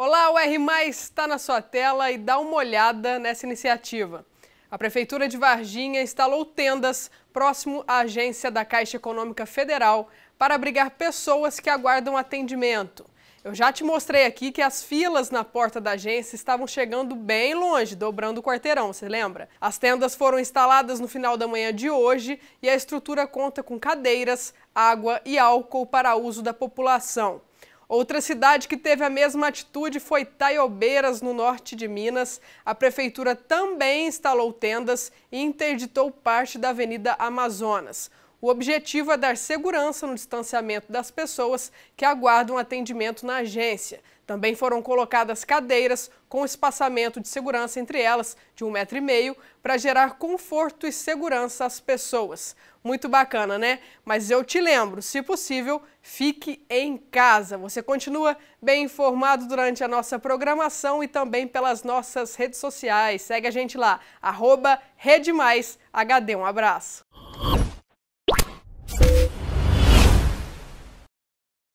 Olá, o R está na sua tela e dá uma olhada nessa iniciativa. A Prefeitura de Varginha instalou tendas próximo à agência da Caixa Econômica Federal para abrigar pessoas que aguardam atendimento. Eu já te mostrei aqui que as filas na porta da agência estavam chegando bem longe, dobrando o quarteirão, você lembra? As tendas foram instaladas no final da manhã de hoje e a estrutura conta com cadeiras, água e álcool para uso da população. Outra cidade que teve a mesma atitude foi Taiobeiras, no norte de Minas. A prefeitura também instalou tendas e interditou parte da Avenida Amazonas. O objetivo é dar segurança no distanciamento das pessoas que aguardam atendimento na agência. Também foram colocadas cadeiras com espaçamento de segurança entre elas, de um metro e meio, para gerar conforto e segurança às pessoas. Muito bacana, né? Mas eu te lembro, se possível, fique em casa. Você continua bem informado durante a nossa programação e também pelas nossas redes sociais. Segue a gente lá, arroba Um abraço.